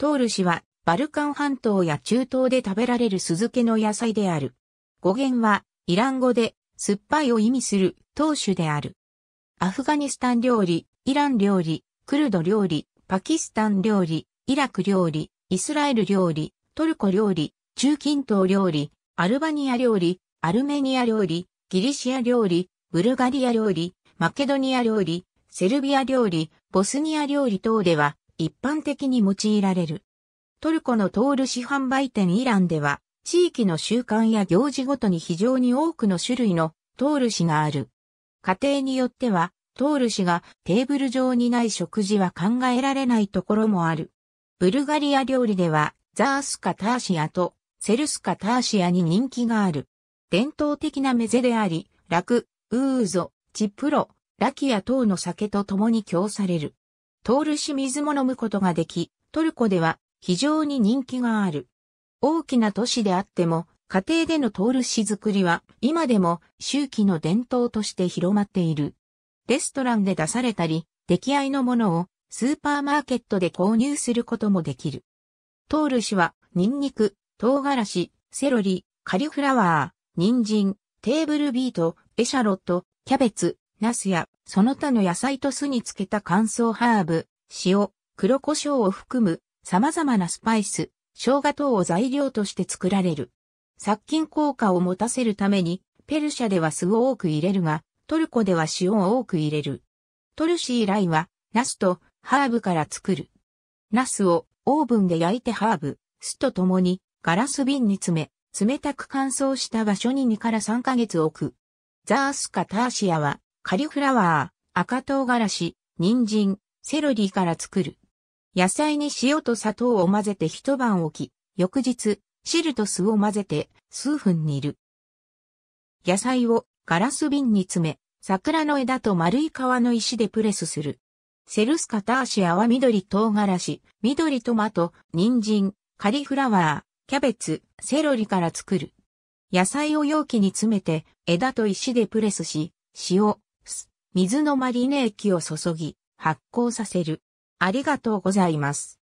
トール氏は、バルカン半島や中東で食べられる酢漬けの野菜である。語源は、イラン語で、酸っぱいを意味する、トーシュである。アフガニスタン料理、イラン料理、クルド料理、パキスタン料理、イラク料理、イスラエル料理、トルコ料理、中近東料理、アルバニア料理、アルメニア料理、ギリシア料理、ブルガリア料理、マケドニア料理、セルビア料理、ボスニア料理等では、一般的に用いられる。トルコのトール市販売店イランでは、地域の習慣や行事ごとに非常に多くの種類のトール市がある。家庭によっては、トール氏がテーブル上にない食事は考えられないところもある。ブルガリア料理では、ザースカターシアとセルスカターシアに人気がある。伝統的なメゼであり、ラク、ウーゾ、チプロ、ラキア等の酒と共に供される。トールシ水も飲むことができ、トルコでは非常に人気がある。大きな都市であっても、家庭でのトールシ作りは今でも周期の伝統として広まっている。レストランで出されたり、出来合いのものをスーパーマーケットで購入することもできる。トールシは、ニンニク、唐辛子、セロリ、カリフラワー、人参、テーブルビート、エシャロット、キャベツ、ナスやその他の野菜と酢に漬けた乾燥ハーブ、塩、黒胡椒を含む様々なスパイス、生姜等を材料として作られる。殺菌効果を持たせるために、ペルシャでは酢を多く入れるが、トルコでは塩を多く入れる。トルシーライは、ナスとハーブから作る。ナスをオーブンで焼いてハーブ、酢と共にガラス瓶に詰め、冷たく乾燥した場所に2から3ヶ月置く。ザースカターシアはカリフラワー、赤唐辛子、人参、セロリから作る。野菜に塩と砂糖を混ぜて一晩置き、翌日、汁と酢を混ぜて数分煮る。野菜をガラス瓶に詰め、桜の枝と丸い皮の石でプレスする。セルスカターシアは緑唐辛子、緑トマト、人参、カリフラワー、キャベツ、セロリから作る。野菜を容器に詰めて枝と石でプレスし、塩、水のマリネ液を注ぎ、発酵させる。ありがとうございます。